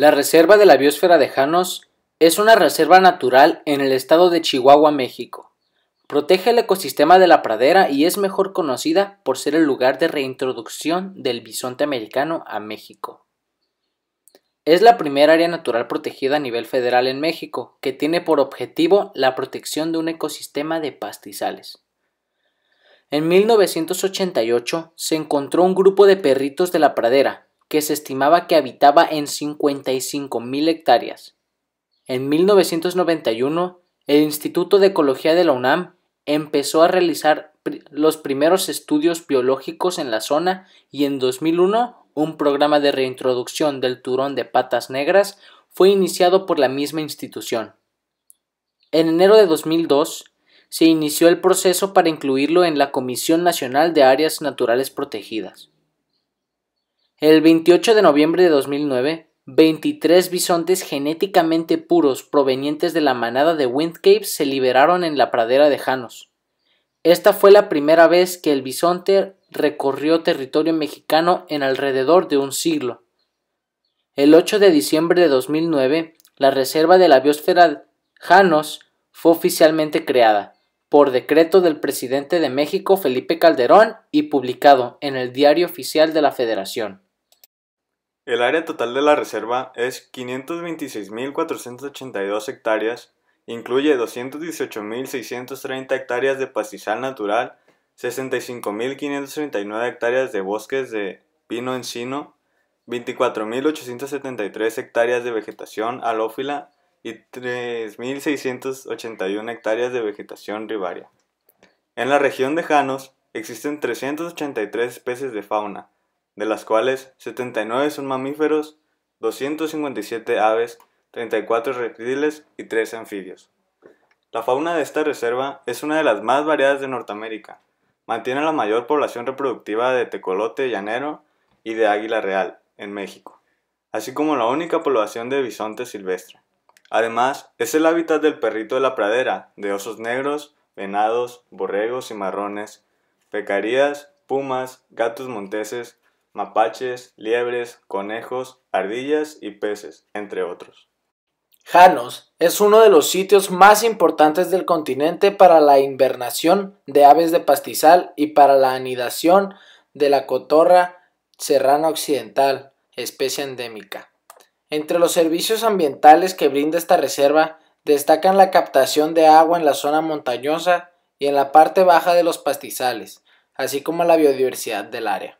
La Reserva de la Biosfera de Janos es una reserva natural en el estado de Chihuahua, México. Protege el ecosistema de la pradera y es mejor conocida por ser el lugar de reintroducción del bisonte americano a México. Es la primera área natural protegida a nivel federal en México, que tiene por objetivo la protección de un ecosistema de pastizales. En 1988 se encontró un grupo de perritos de la pradera, que se estimaba que habitaba en 55.000 hectáreas. En 1991, el Instituto de Ecología de la UNAM empezó a realizar los primeros estudios biológicos en la zona y en 2001 un programa de reintroducción del turón de patas negras fue iniciado por la misma institución. En enero de 2002 se inició el proceso para incluirlo en la Comisión Nacional de Áreas Naturales Protegidas. El 28 de noviembre de 2009, 23 bisontes genéticamente puros provenientes de la manada de Wind se liberaron en la pradera de Janos. Esta fue la primera vez que el bisonte recorrió territorio mexicano en alrededor de un siglo. El 8 de diciembre de 2009, la Reserva de la Biosfera Janos fue oficialmente creada por decreto del presidente de México Felipe Calderón y publicado en el Diario Oficial de la Federación. El área total de la reserva es 526.482 hectáreas, incluye 218.630 hectáreas de pastizal natural, 65.539 hectáreas de bosques de pino encino, 24.873 hectáreas de vegetación alófila y 3.681 hectáreas de vegetación ribaria. En la región de Janos existen 383 especies de fauna, de las cuales 79 son mamíferos, 257 aves, 34 reptiles y 3 anfibios. La fauna de esta reserva es una de las más variadas de Norteamérica. Mantiene la mayor población reproductiva de tecolote llanero y de águila real en México, así como la única población de bisonte silvestre. Además, es el hábitat del perrito de la pradera, de osos negros, venados, borregos y marrones, pecarías, pumas, gatos monteses, mapaches, liebres, conejos, ardillas y peces, entre otros. Janos es uno de los sitios más importantes del continente para la invernación de aves de pastizal y para la anidación de la cotorra serrana occidental, especie endémica. Entre los servicios ambientales que brinda esta reserva destacan la captación de agua en la zona montañosa y en la parte baja de los pastizales, así como la biodiversidad del área.